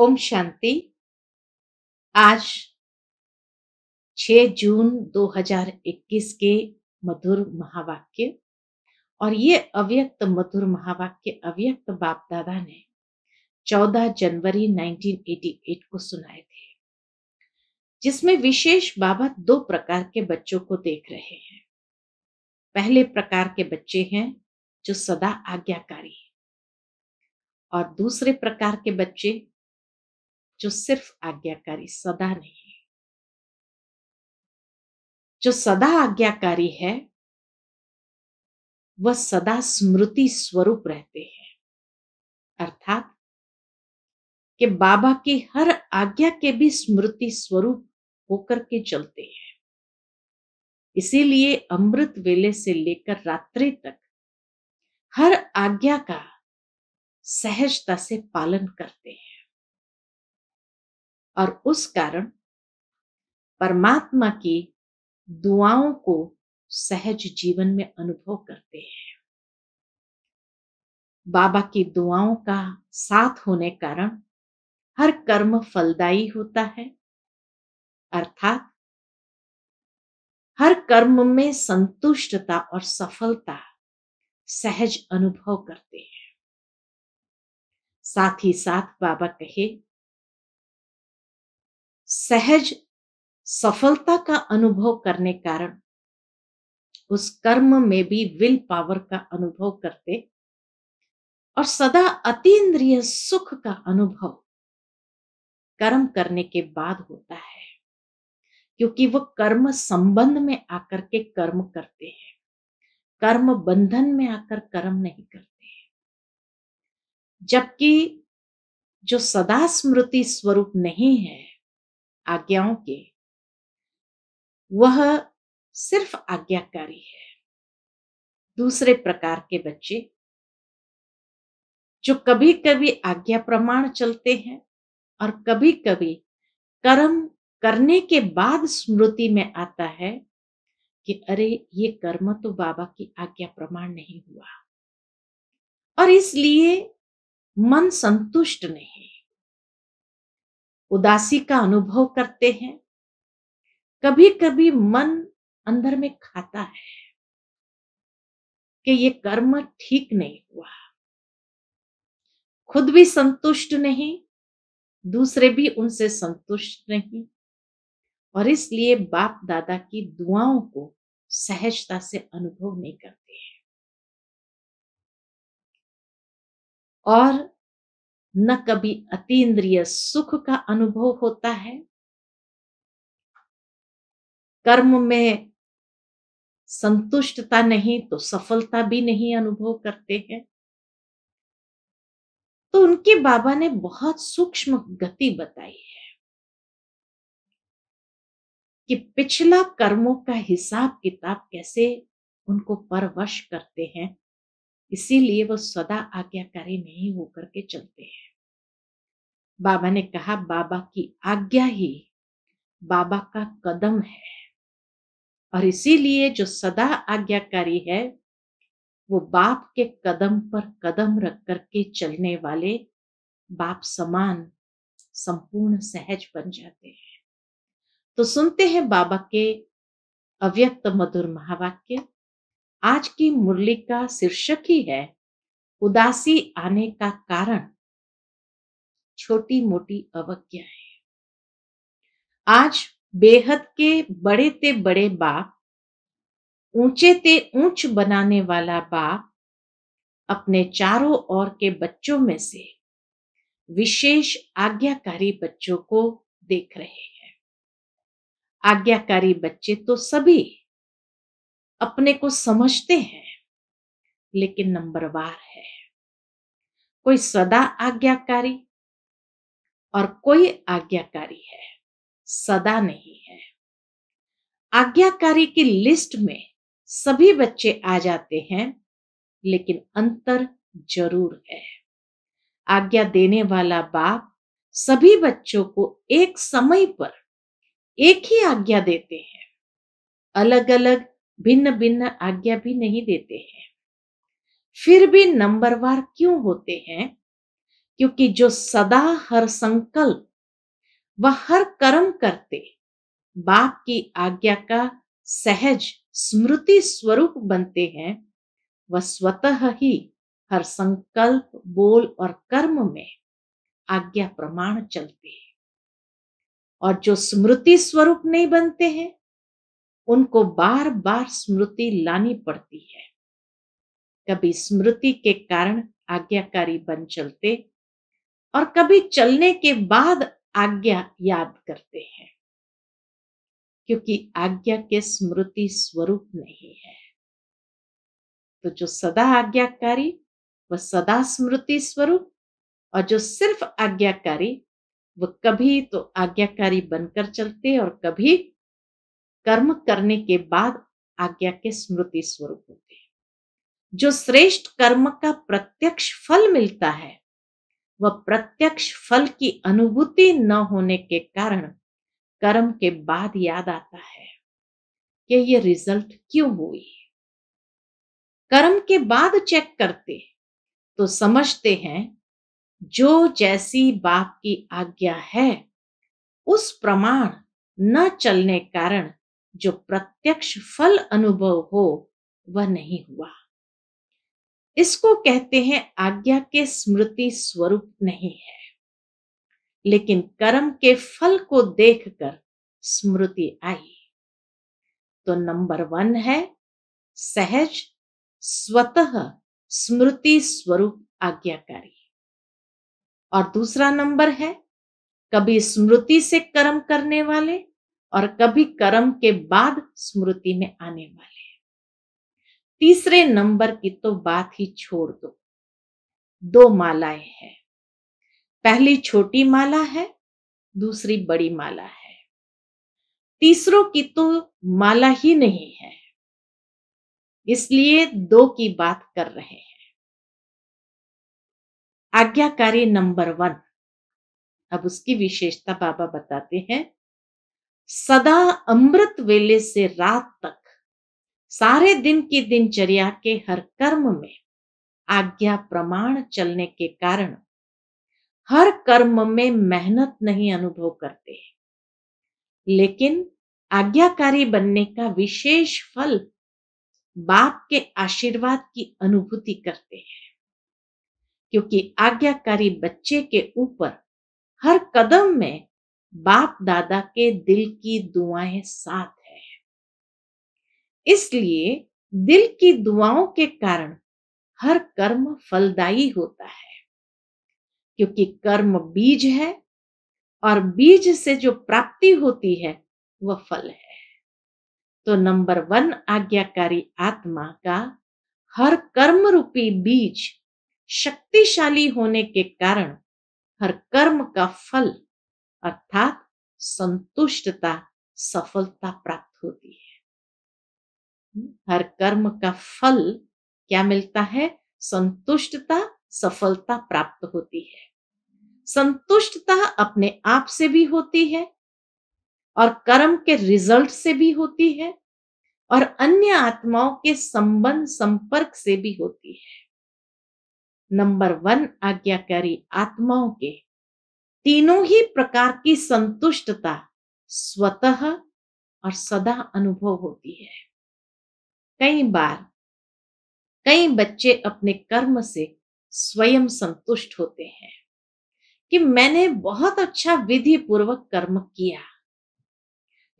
ओम शांति आज 6 जून 2021 के मधुर महावाक्य और ये अव्यक्त मधुर महावाक्य अव्यक्त बाप दादा ने 14 जनवरी 1988 को सुनाए थे जिसमें विशेष बाबा दो प्रकार के बच्चों को देख रहे हैं पहले प्रकार के बच्चे हैं जो सदा आज्ञाकारी और दूसरे प्रकार के बच्चे जो सिर्फ आज्ञाकारी सदा नहीं है जो सदा आज्ञाकारी है वह सदा स्मृति स्वरूप रहते हैं अर्थात कि बाबा की हर आज्ञा के भी स्मृति स्वरूप होकर के चलते हैं इसीलिए अमृत वेले से लेकर रात्रि तक हर आज्ञा का सहजता से पालन करते हैं और उस कारण परमात्मा की दुआओं को सहज जीवन में अनुभव करते हैं बाबा की दुआओं का साथ होने कारण हर कर्म फलदायी होता है अर्थात हर कर्म में संतुष्टता और सफलता सहज अनुभव करते हैं साथ ही साथ बाबा कहे सहज सफलता का अनुभव करने कारण उस कर्म में भी विल पावर का अनुभव करते और सदा अतीन्द्रिय सुख का अनुभव कर्म करने के बाद होता है क्योंकि वह कर्म संबंध में आकर के कर्म करते हैं कर्म बंधन में आकर कर्म नहीं करते जबकि जो सदा स्मृति स्वरूप नहीं है आज्ञाओं के वह सिर्फ आज्ञाकारी है दूसरे प्रकार के बच्चे जो कभी कभी आज्ञा प्रमाण चलते हैं और कभी कभी कर्म करने के बाद स्मृति में आता है कि अरे ये कर्म तो बाबा की आज्ञा प्रमाण नहीं हुआ और इसलिए मन संतुष्ट नहीं उदासी का अनुभव करते हैं कभी कभी मन अंदर में खाता है कि ये कर्म ठीक नहीं हुआ खुद भी संतुष्ट नहीं दूसरे भी उनसे संतुष्ट नहीं और इसलिए बाप दादा की दुआओं को सहजता से अनुभव नहीं करते हैं और न कभी अतीन्द्रिय सुख का अनुभव होता है कर्म में संतुष्टता नहीं तो सफलता भी नहीं अनुभव करते हैं तो उनके बाबा ने बहुत सूक्ष्म गति बताई है कि पिछला कर्मों का हिसाब किताब कैसे उनको परवश करते हैं इसीलिए वो सदा आज्ञाकारी नहीं होकर के चलते हैं बाबा ने कहा बाबा की आज्ञा ही बाबा का कदम है और इसीलिए जो सदा आज्ञाकारी है वो बाप के कदम पर कदम रख करके चलने वाले बाप समान संपूर्ण सहज बन जाते हैं तो सुनते हैं बाबा के अव्यक्त मधुर महावाक्य आज की मुरली का शीर्षक ही है उदासी आने का कारण छोटी मोटी अवज्ञा है आज बेहद के बड़े ते बड़े बाप ऊंचे ते ऊंच बनाने वाला बाप अपने चारों ओर के बच्चों में से विशेष आज्ञाकारी बच्चों को देख रहे हैं आज्ञाकारी बच्चे तो सभी अपने को समझते हैं लेकिन नंबरवार है कोई सदा आज्ञाकारी और कोई आज्ञाकारी है सदा नहीं है आज्ञाकारी की लिस्ट में सभी बच्चे आ जाते हैं लेकिन अंतर जरूर है आज्ञा देने वाला बाप सभी बच्चों को एक समय पर एक ही आज्ञा देते हैं अलग अलग भिन्न भिन्न आज्ञा भी नहीं देते हैं फिर भी नंबरवार क्यों होते हैं क्योंकि जो सदा हर संकल्प व हर कर्म करते बाप की आज्ञा का सहज स्मृति स्वरूप बनते हैं वह स्वतः ही हर संकल्प बोल और कर्म में आज्ञा प्रमाण चलते हैं और जो स्मृति स्वरूप नहीं बनते हैं उनको बार बार स्मृति लानी पड़ती है कभी स्मृति के कारण आज्ञाकारी बन चलते और कभी चलने के बाद आज्ञा याद करते हैं क्योंकि आज्ञा के स्मृति स्वरूप नहीं है तो जो सदा आज्ञाकारी वह सदा स्मृति स्वरूप और जो सिर्फ आज्ञाकारी वह कभी तो आज्ञाकारी बनकर चलते और कभी कर्म करने के बाद आज्ञा के स्मृति स्वरूप होते जो श्रेष्ठ कर्म का प्रत्यक्ष फल मिलता है व प्रत्यक्ष फल की अनुभूति न होने के कारण कर्म के बाद याद आता है कि ये रिजल्ट क्यों हुई कर्म के बाद चेक करते तो समझते हैं जो जैसी बाप की आज्ञा है उस प्रमाण न चलने कारण जो प्रत्यक्ष फल अनुभव हो वह नहीं हुआ इसको कहते हैं आज्ञा के स्मृति स्वरूप नहीं है लेकिन कर्म के फल को देखकर स्मृति आई तो नंबर वन है सहज स्वतः स्मृति स्वरूप आज्ञाकारी और दूसरा नंबर है कभी स्मृति से कर्म करने वाले और कभी कर्म के बाद स्मृति में आने वाले तीसरे नंबर की तो बात ही छोड़ दो दो मालाएं हैं पहली छोटी माला है दूसरी बड़ी माला है तीसरों की तो माला ही नहीं है इसलिए दो की बात कर रहे हैं आज्ञाकारी नंबर वन अब उसकी विशेषता बाबा बताते हैं सदा अमृत वेले से रात तक सारे दिन की दिनचर्या के हर कर्म में आज्ञा प्रमाण चलने के कारण हर कर्म में मेहनत नहीं अनुभव करते लेकिन आज्ञाकारी बनने का विशेष फल बाप के आशीर्वाद की अनुभूति करते हैं क्योंकि आज्ञाकारी बच्चे के ऊपर हर कदम में बाप दादा के दिल की दुआएं साथ इसलिए दिल की दुआओं के कारण हर कर्म फलदायी होता है क्योंकि कर्म बीज है और बीज से जो प्राप्ति होती है वह फल है तो नंबर वन आज्ञाकारी आत्मा का हर कर्म रूपी बीज शक्तिशाली होने के कारण हर कर्म का फल अर्थात संतुष्टता सफलता प्राप्त होती है हर कर्म का फल क्या मिलता है संतुष्टता सफलता प्राप्त होती है संतुष्टता अपने आप से भी होती है और कर्म के रिजल्ट से भी होती है और अन्य आत्माओं के संबंध संपर्क से भी होती है नंबर वन आज्ञाकारी आत्माओं के तीनों ही प्रकार की संतुष्टता स्वतः और सदा अनुभव होती है कई बार कई बच्चे अपने कर्म से स्वयं संतुष्ट होते हैं कि मैंने बहुत अच्छा विधि पूर्वक कर्म किया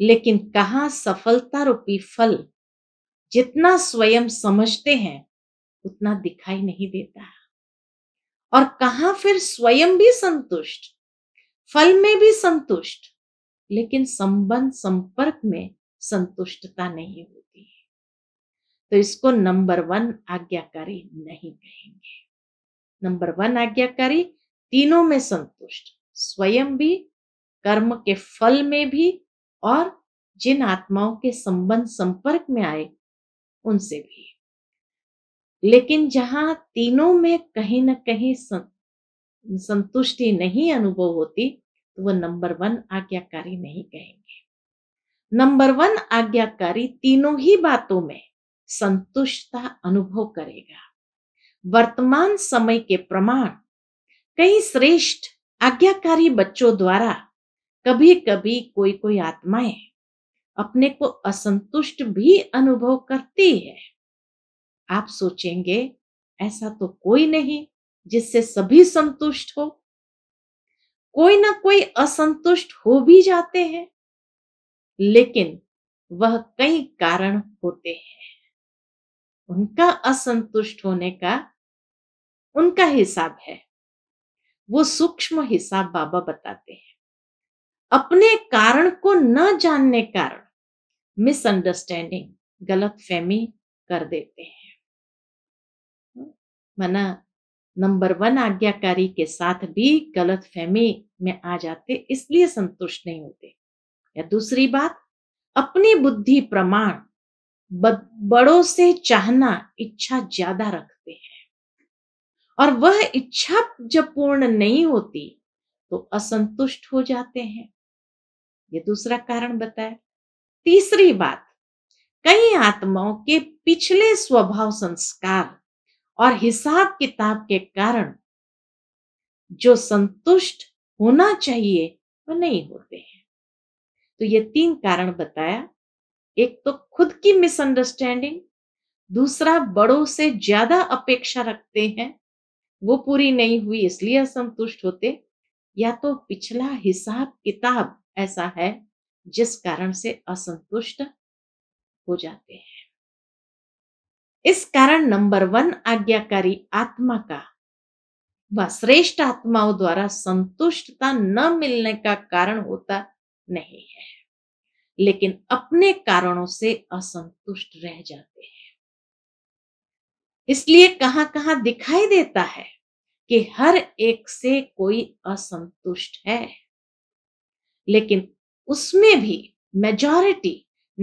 लेकिन कहा सफलता रूपी फल जितना स्वयं समझते हैं उतना दिखाई नहीं देता और कहा फिर स्वयं भी संतुष्ट फल में भी संतुष्ट लेकिन संबंध संपर्क में संतुष्टता नहीं होती तो इसको नंबर वन आज्ञाकारी नहीं कहेंगे नंबर वन आज्ञाकारी तीनों में संतुष्ट स्वयं भी कर्म के फल में भी और जिन आत्माओं के संबंध संपर्क में आए उनसे भी लेकिन जहां तीनों में कहीं ना कहीं संतुष्टि नहीं अनुभव होती तो वह नंबर वन आज्ञाकारी नहीं कहेंगे नंबर वन आज्ञाकारी तीनों ही बातों में संतुष्टता अनुभव करेगा वर्तमान समय के प्रमाण कई श्रेष्ठ आज्ञाकारी बच्चों द्वारा कभी कभी कोई कोई आत्माएं अपने को असंतुष्ट भी अनुभव करती है आप सोचेंगे ऐसा तो कोई नहीं जिससे सभी संतुष्ट हो कोई ना कोई असंतुष्ट हो भी जाते हैं लेकिन वह कई कारण होते हैं उनका असंतुष्ट होने का उनका हिसाब है वो सूक्ष्म हिसाब बाबा बताते हैं अपने कारण को न जानने कारण मिसअंडरस्टैंडिंग गलत फहमी कर देते हैं मना नंबर वन आज्ञाकारी के साथ भी गलत फहमी में आ जाते इसलिए संतुष्ट नहीं होते या दूसरी बात अपनी बुद्धि प्रमाण बड़ों से चाहना इच्छा ज्यादा रखते हैं और वह इच्छा जब पूर्ण नहीं होती तो असंतुष्ट हो जाते हैं ये दूसरा कारण बताया तीसरी बात कई आत्माओं के पिछले स्वभाव संस्कार और हिसाब किताब के कारण जो संतुष्ट होना चाहिए वो नहीं होते हैं तो ये तीन कारण बताया एक तो खुद की मिसअंडरस्टैंडिंग दूसरा बड़ों से ज्यादा अपेक्षा रखते हैं वो पूरी नहीं हुई इसलिए असंतुष्ट होते या तो पिछला हिसाब किताब ऐसा है जिस कारण से असंतुष्ट हो जाते हैं इस कारण नंबर वन आज्ञाकारी आत्मा का व श्रेष्ठ आत्माओं द्वारा संतुष्टता न मिलने का कारण होता नहीं है लेकिन अपने कारणों से असंतुष्ट रह जाते हैं इसलिए कहां कहां दिखाई देता है कि हर एक से कोई असंतुष्ट है लेकिन उसमें भी मेजॉरिटी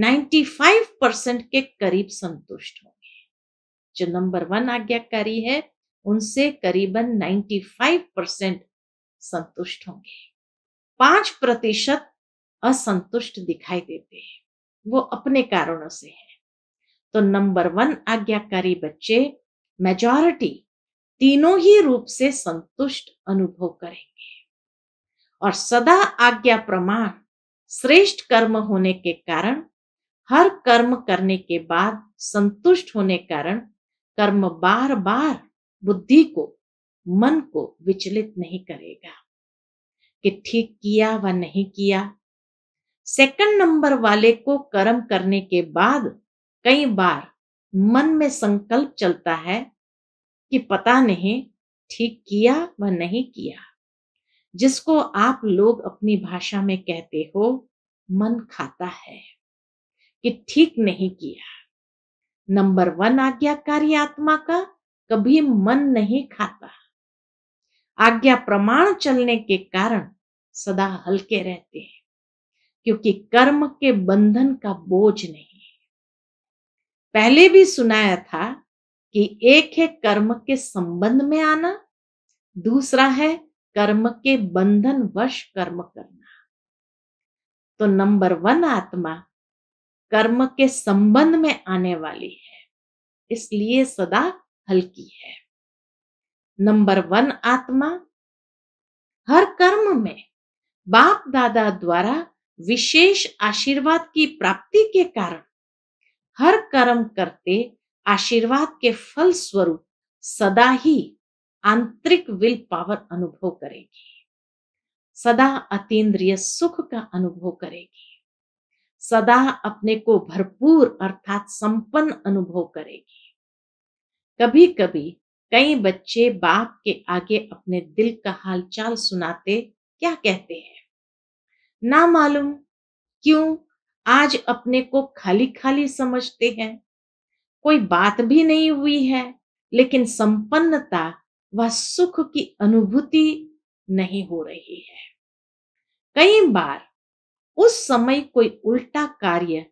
95 परसेंट के करीब संतुष्ट होंगे जो नंबर वन आज्ञाकारी है उनसे करीबन 95 परसेंट संतुष्ट होंगे पांच प्रतिशत असंतुष्ट दिखाई देते हैं वो अपने कारणों से है तो नंबर वन आज्ञाकारी बच्चे मेजॉरिटी तीनों ही रूप से संतुष्ट अनुभव करेंगे और सदा आज्ञा प्रमाण श्रेष्ठ कर्म होने के कारण हर कर्म करने के बाद संतुष्ट होने कारण कर्म बार बार बुद्धि को मन को विचलित नहीं करेगा कि ठीक किया व नहीं किया सेकंड नंबर वाले को कर्म करने के बाद कई बार मन में संकल्प चलता है कि पता नहीं ठीक किया व नहीं किया जिसको आप लोग अपनी भाषा में कहते हो मन खाता है कि ठीक नहीं किया नंबर वन आज्ञाकारी आत्मा का कभी मन नहीं खाता आज्ञा प्रमाण चलने के कारण सदा हल्के रहते हैं क्योंकि कर्म के बंधन का बोझ नहीं पहले भी सुनाया था कि एक है कर्म के संबंध में आना दूसरा है कर्म के बंधन वश कर्म करना तो नंबर वन आत्मा कर्म के संबंध में आने वाली है इसलिए सदा हल्की है नंबर वन आत्मा हर कर्म में बाप दादा द्वारा विशेष आशीर्वाद की प्राप्ति के कारण हर कर्म करते आशीर्वाद के फल स्वरूप सदा ही आंतरिक विल पावर अनुभव करेगी सदा अतीन्द्रिय सुख का अनुभव करेगी सदा अपने को भरपूर अर्थात संपन्न अनुभव करेगी कभी कभी कई बच्चे बाप के आगे अपने दिल का हालचाल सुनाते क्या कहते हैं ना मालूम क्यों आज अपने को खाली खाली समझते हैं कोई बात भी नहीं हुई है लेकिन संपन्नता व सुख की अनुभूति नहीं हो रही है कई बार उस समय कोई उल्टा कार्य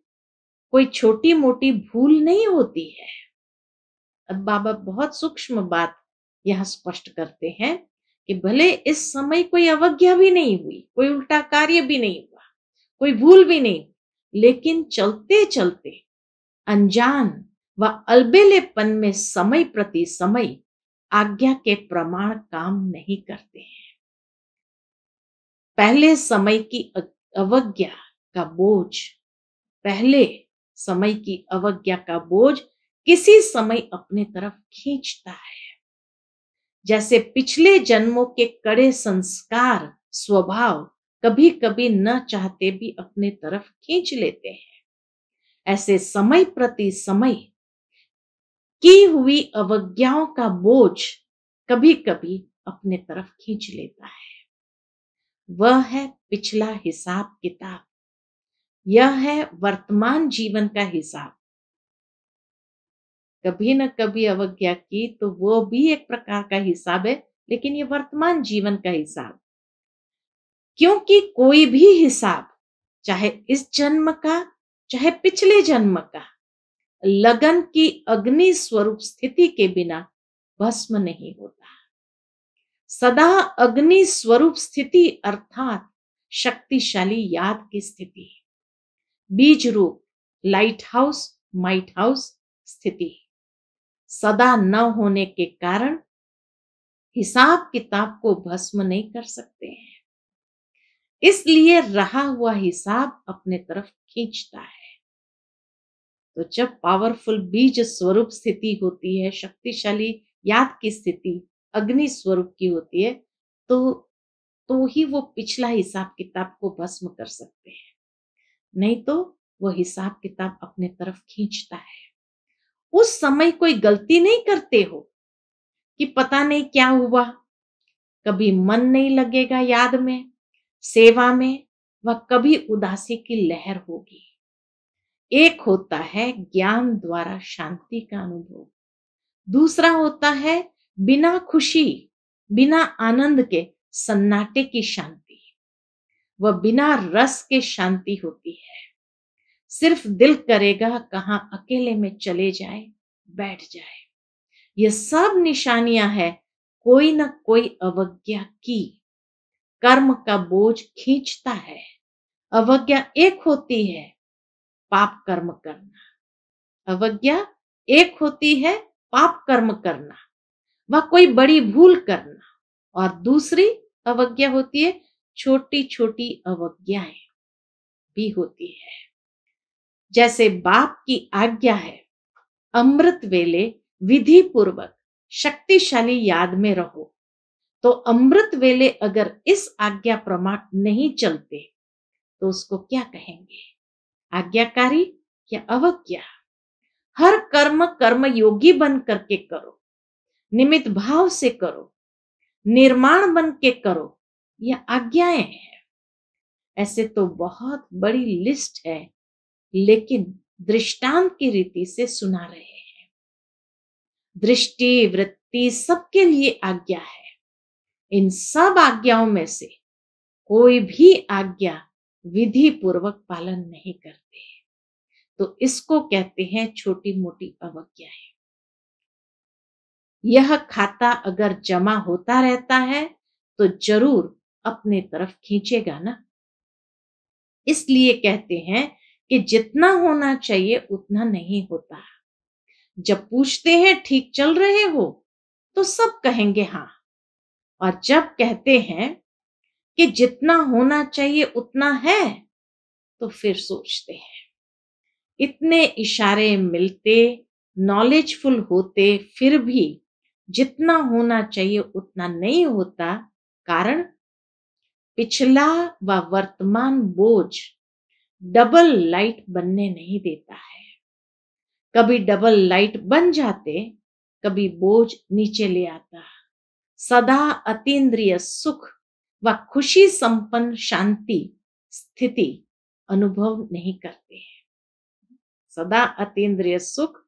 कोई छोटी मोटी भूल नहीं होती है अब बाबा बहुत सूक्ष्म बात यह स्पष्ट करते हैं कि भले इस समय कोई अवज्ञा भी नहीं हुई कोई उल्टा कार्य भी नहीं हुआ कोई भूल भी नहीं लेकिन चलते चलते अनजान व अलबेलेपन में समय प्रति समय आज्ञा के प्रमाण काम नहीं करते हैं पहले समय की अवज्ञा का बोझ पहले समय की अवज्ञा का बोझ किसी समय अपने तरफ खींचता है जैसे पिछले जन्मों के कड़े संस्कार स्वभाव कभी कभी न चाहते भी अपने तरफ खींच लेते हैं ऐसे समय प्रति समय की हुई अवज्ञाओं का बोझ कभी कभी अपने तरफ खींच लेता है वह है पिछला हिसाब किताब यह है वर्तमान जीवन का हिसाब कभी न कभी अवज्ञा की तो वो भी एक प्रकार का हिसाब है लेकिन ये वर्तमान जीवन का हिसाब क्योंकि कोई भी हिसाब चाहे इस जन्म का चाहे पिछले जन्म का लगन की अग्नि स्वरूप स्थिति के बिना भस्म नहीं होता सदा अग्नि स्वरूप स्थिति अर्थात शक्तिशाली याद की स्थिति बीज रूप लाइट हाउस माइट हाउस स्थिति सदा न होने के कारण हिसाब किताब को भस्म नहीं कर सकते हैं इसलिए रहा हुआ हिसाब अपने तरफ खींचता है तो जब पावरफुल बीज स्वरूप स्थिति होती है शक्तिशाली याद की स्थिति अग्नि स्वरूप की होती है तो तो ही वो पिछला हिसाब किताब को भस्म कर सकते हैं नहीं तो वो हिसाब किताब अपने तरफ खींचता है उस समय कोई गलती नहीं करते हो कि पता नहीं क्या हुआ कभी मन नहीं लगेगा याद में सेवा में वह कभी उदासी की लहर होगी एक होता है ज्ञान द्वारा शांति का अनुभव दूसरा होता है बिना खुशी बिना आनंद के सन्नाटे की शांति वह बिना रस के शांति होती है सिर्फ दिल करेगा कहाँ अकेले में चले जाए बैठ जाए ये सब निशानियां है कोई ना कोई अवज्ञा की कर्म का बोझ खींचता है अवज्ञा एक होती है पाप कर्म करना अवज्ञा एक होती है पाप कर्म करना व कोई बड़ी भूल करना और दूसरी अवज्ञा होती है छोटी छोटी अवज्ञाएं भी होती है जैसे बाप की आज्ञा है अमृत वेले विधि पूर्वक शक्तिशाली याद में रहो तो अमृत वेले अगर इस आज्ञा प्रमाण नहीं चलते तो उसको क्या कहेंगे आज्ञाकारी या अवज्ञा हर कर्म कर्म योगी बन करके करो निमित भाव से करो निर्माण बन के करो यह आज्ञाएं हैं ऐसे तो बहुत बड़ी लिस्ट है लेकिन दृष्टांत की रीति से सुना रहे हैं दृष्टि वृत्ति सबके लिए आज्ञा है इन सब आज्ञाओं में से कोई भी आज्ञा विधि पूर्वक पालन नहीं करते तो इसको कहते हैं छोटी मोटी अवज्ञाएं यह खाता अगर जमा होता रहता है तो जरूर अपने तरफ खींचेगा ना इसलिए कहते हैं कि जितना होना चाहिए उतना नहीं होता जब पूछते हैं ठीक चल रहे हो तो सब कहेंगे हाँ और जब कहते हैं कि जितना होना चाहिए उतना है तो फिर सोचते हैं इतने इशारे मिलते नॉलेजफुल होते फिर भी जितना होना चाहिए उतना नहीं होता कारण पिछला व वर्तमान बोझ डबल लाइट बनने नहीं देता है कभी डबल लाइट बन जाते कभी बोझ नीचे ले आता सदा अतीन्द्रिय सुख व खुशी संपन्न शांति स्थिति अनुभव नहीं करते हैं सदा अतीन्द्रिय सुख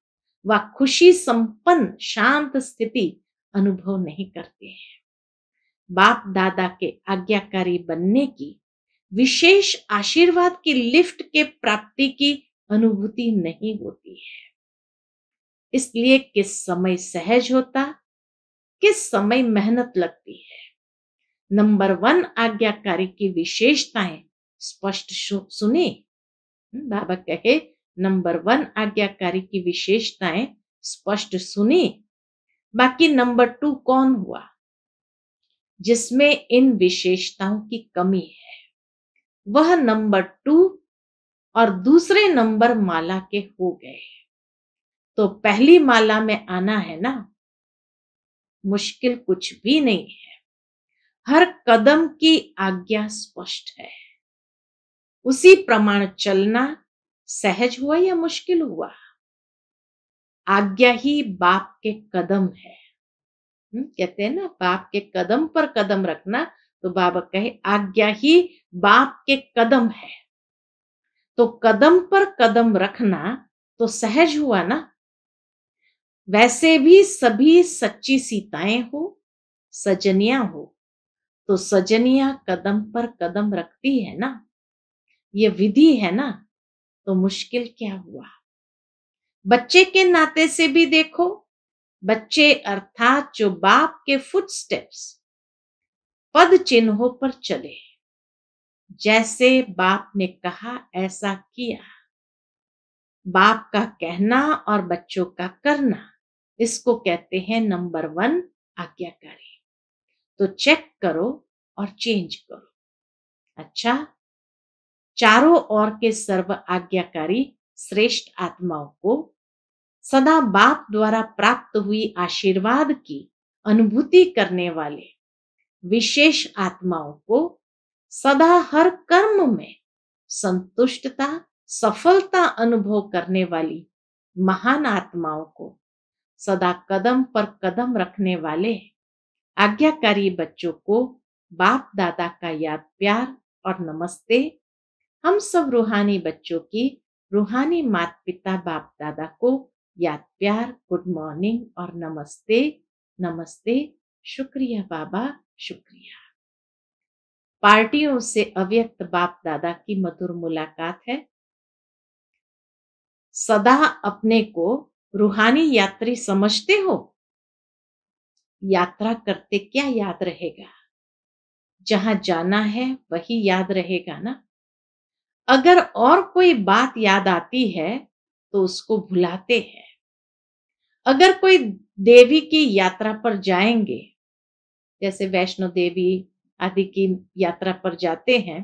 व खुशी संपन्न शांत स्थिति अनुभव नहीं करते हैं बाप दादा के आज्ञाकारी बनने की विशेष आशीर्वाद की लिफ्ट के प्राप्ति की अनुभूति नहीं होती है इसलिए किस समय सहज होता किस समय मेहनत लगती है नंबर वन आज्ञाकारी की विशेषताएं स्पष्ट सुने हम्म, बाबा कहे नंबर वन आज्ञाकारी की विशेषताएं स्पष्ट सुने बाकी नंबर टू कौन हुआ जिसमें इन विशेषताओं की कमी है वह नंबर टू और दूसरे नंबर माला के हो गए तो पहली माला में आना है ना मुश्किल कुछ भी नहीं है हर कदम की आज्ञा स्पष्ट है उसी प्रमाण चलना सहज हुआ या मुश्किल हुआ आज्ञा ही बाप के कदम है हम्म, कहते हैं ना बाप के कदम पर कदम रखना तो बाबा कहे आज्ञा ही बाप के कदम है तो कदम पर कदम रखना तो सहज हुआ ना वैसे भी सभी सच्ची सीताएं हो सजनिया हो तो सजनिया कदम पर कदम रखती है ना ये विधि है ना तो मुश्किल क्या हुआ बच्चे के नाते से भी देखो बच्चे अर्थात जो बाप के फुटस्टेप्स पद चिन्हों पर चले जैसे बाप ने कहा ऐसा किया बाप का कहना और बच्चों का करना इसको कहते हैं नंबर वन आज्ञाकारी तो चेक करो और चेंज करो अच्छा चारों ओर के सर्व आज्ञाकारी श्रेष्ठ आत्माओं को सदा बाप द्वारा प्राप्त हुई आशीर्वाद की अनुभूति करने वाले विशेष आत्माओं को सदा हर कर्म में संतुष्टता सफलता अनुभव करने वाली महान आत्माओं को सदा कदम पर कदम रखने वाले आज्ञाकारी बच्चों को बाप दादा का याद प्यार और नमस्ते हम सब रूहानी बच्चों की रूहानी मात पिता बाप दादा को याद प्यार गुड मॉर्निंग और नमस्ते नमस्ते शुक्रिया बाबा शुक्रिया पार्टियों से अव्यक्त बाप दादा की मधुर मुलाकात है सदा अपने को रूहानी यात्री समझते हो यात्रा करते क्या याद रहेगा जहां जाना है वही याद रहेगा ना अगर और कोई बात याद आती है तो उसको भुलाते हैं अगर कोई देवी की यात्रा पर जाएंगे जैसे वैष्णो देवी आदि की यात्रा पर जाते हैं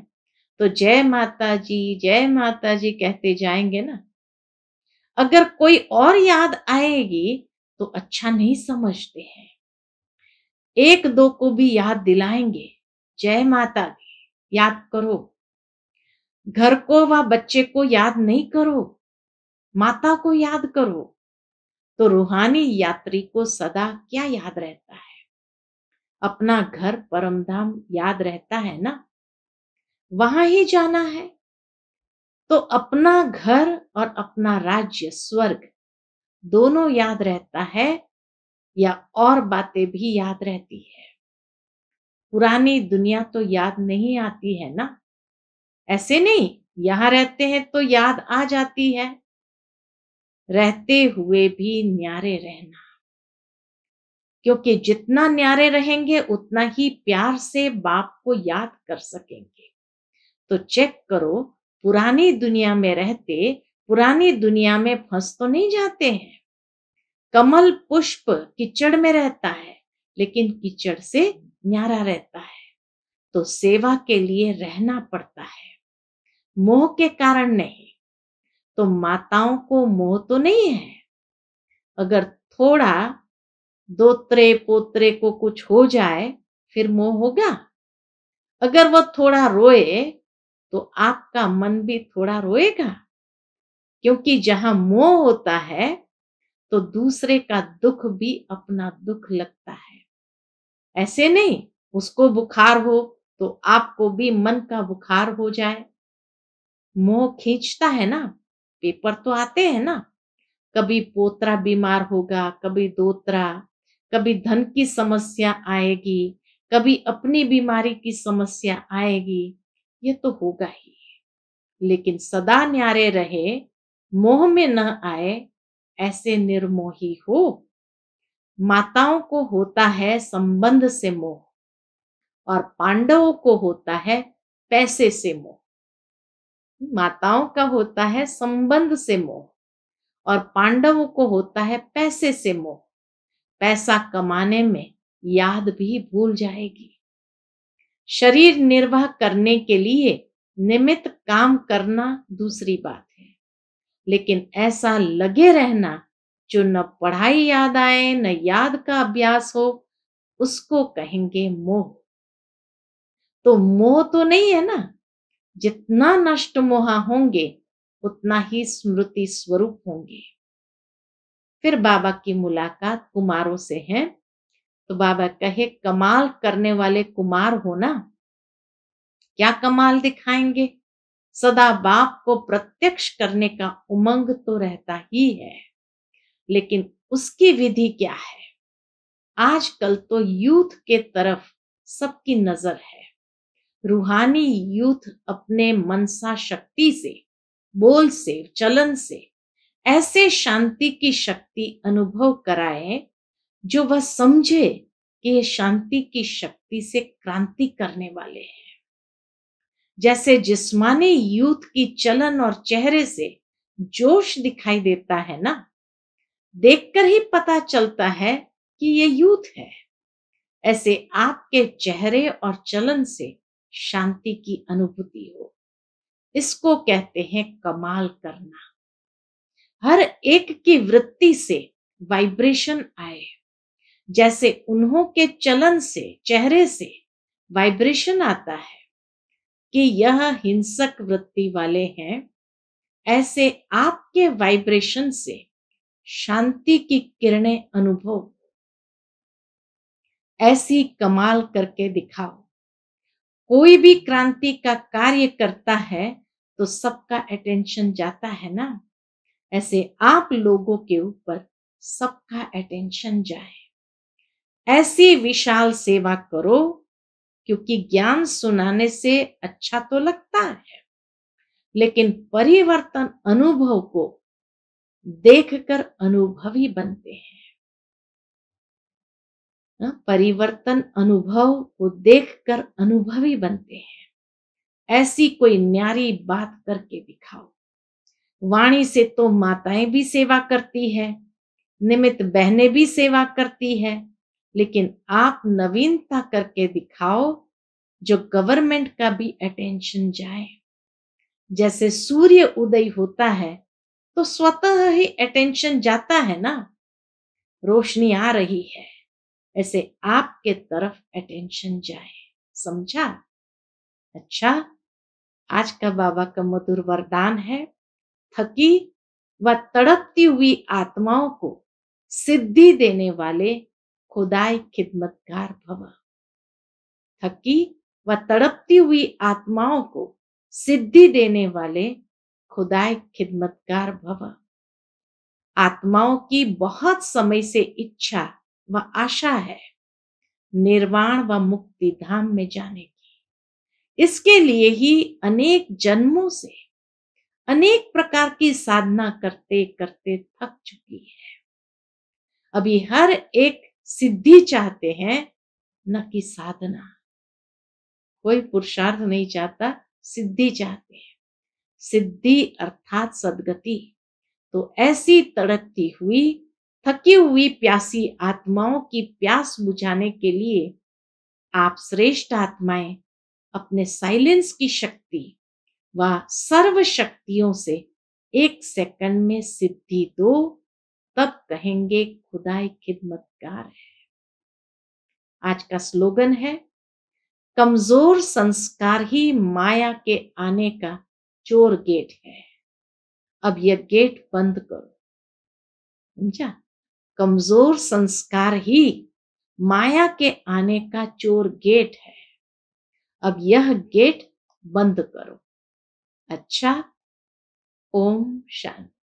तो जय माता जी जय माता जी कहते जाएंगे ना अगर कोई और याद आएगी तो अच्छा नहीं समझते हैं एक दो को भी याद दिलाएंगे जय माता दी याद करो घर को व बच्चे को याद नहीं करो माता को याद करो तो रूहानी यात्री को सदा क्या याद रहता है अपना घर परमधाम याद रहता है ना वहां ही जाना है तो अपना घर और अपना राज्य स्वर्ग दोनों याद रहता है या और बातें भी याद रहती है पुरानी दुनिया तो याद नहीं आती है ना ऐसे नहीं यहां रहते हैं तो याद आ जाती है रहते हुए भी न्यारे रहना क्योंकि जितना न्यारे रहेंगे उतना ही प्यार से बाप को याद कर सकेंगे तो चेक करो पुरानी दुनिया में रहते पुरानी दुनिया में फंस तो नहीं जाते हैं कमल पुष्प कीचड़ में रहता है लेकिन कीचड़ से न्यारा रहता है तो सेवा के लिए रहना पड़ता है मोह के कारण नहीं तो माताओं को मोह तो नहीं है अगर थोड़ा दोत्रे पोत्रे को कुछ हो जाए फिर मोह होगा अगर वह थोड़ा रोए तो आपका मन भी थोड़ा रोएगा क्योंकि जहां मोह होता है तो दूसरे का दुख भी अपना दुख लगता है ऐसे नहीं उसको बुखार हो तो आपको भी मन का बुखार हो जाए मोह खींचता है ना पेपर तो आते हैं ना कभी पोतरा बीमार होगा कभी दोतरा कभी धन की समस्या आएगी कभी अपनी बीमारी की समस्या आएगी ये तो होगा ही लेकिन सदा न्यारे रहे मोह में न आए ऐसे निर्मोही हो माताओं को होता है संबंध से मोह और पांडवों को होता है पैसे से मोह माताओं का होता है संबंध से मोह और पांडवों को होता है पैसे से मोह पैसा कमाने में याद भी भूल जाएगी शरीर निर्वाह करने के लिए निमित्त काम करना दूसरी बात है लेकिन ऐसा लगे रहना जो न पढ़ाई याद आए न याद का अभ्यास हो उसको कहेंगे मोह तो मोह तो नहीं है ना जितना नष्ट मोहा होंगे उतना ही स्मृति स्वरूप होंगे फिर बाबा की मुलाकात कुमारों से है तो बाबा कहे कमाल करने वाले कुमार हो ना क्या कमाल दिखाएंगे सदा बाप को प्रत्यक्ष करने का उमंग तो रहता ही है लेकिन उसकी विधि क्या है आजकल तो यूथ के तरफ सबकी नजर है रूहानी यूथ अपने मनसा शक्ति से बोल से चलन से ऐसे शांति की शक्ति अनुभव कराए जो वह समझे कि ये शांति की शक्ति से क्रांति करने वाले हैं जैसे जिस्मानी यूथ की चलन और चेहरे से जोश दिखाई देता है ना देखकर ही पता चलता है कि ये यूथ है ऐसे आपके चेहरे और चलन से शांति की अनुभूति हो इसको कहते हैं कमाल करना हर एक की वृत्ति से वाइब्रेशन आए जैसे उन्हों के चलन से चेहरे से वाइब्रेशन आता है कि यह हिंसक वृत्ति वाले हैं ऐसे आपके वाइब्रेशन से शांति की किरणें अनुभव ऐसी कमाल करके दिखाओ कोई भी क्रांति का कार्य करता है तो सबका अटेंशन जाता है ना ऐसे आप लोगों के ऊपर सबका अटेंशन जाए ऐसी विशाल सेवा करो क्योंकि ज्ञान सुनाने से अच्छा तो लगता है लेकिन परिवर्तन अनुभव को देखकर अनुभवी बनते हैं हाँ, परिवर्तन अनुभव को देखकर अनुभवी बनते हैं ऐसी कोई न्यारी बात करके दिखाओ वाणी से तो माताएं भी सेवा करती है निमित बहने भी सेवा करती है लेकिन आप नवीनता करके दिखाओ जो गवर्नमेंट का भी अटेंशन जाए जैसे सूर्य उदय होता है तो स्वतः ही अटेंशन जाता है ना रोशनी आ रही है ऐसे आपके तरफ अटेंशन जाए समझा अच्छा आज का बाबा का मधुर वरदान है थकी व तड़पती हुई आत्माओं को सिद्धि देने वाले खुदाई खिदमतगार भवा थकी व तड़पती हुई आत्माओं को सिद्धि देने वाले खुदाई खिदमतगार भवा आत्माओं की बहुत समय से इच्छा व आशा है निर्वाण व मुक्ति धाम में जाने की इसके लिए ही अनेक जन्मों से अनेक प्रकार की साधना करते करते थक चुकी है अभी हर एक सिद्धि चाहते हैं न कि साधना कोई पुरुषार्थ नहीं चाहता सिद्धि चाहते हैं सिद्धि अर्थात सदगति तो ऐसी तड़कती हुई थकी हुई प्यासी आत्माओं की प्यास बुझाने के लिए आप श्रेष्ठ आत्माएं अपने साइलेंस की शक्ति व सर्व शक्तियों से एक सेकंड में सिद्धि दो तब कहेंगे खुदाई खिदमतकार है आज का स्लोगन है कमजोर संस्कार ही माया के आने का चोर गेट है अब यह गेट बंद करो समझा कमजोर संस्कार ही माया के आने का चोर गेट है अब यह गेट बंद करो अच्छा ओम शांति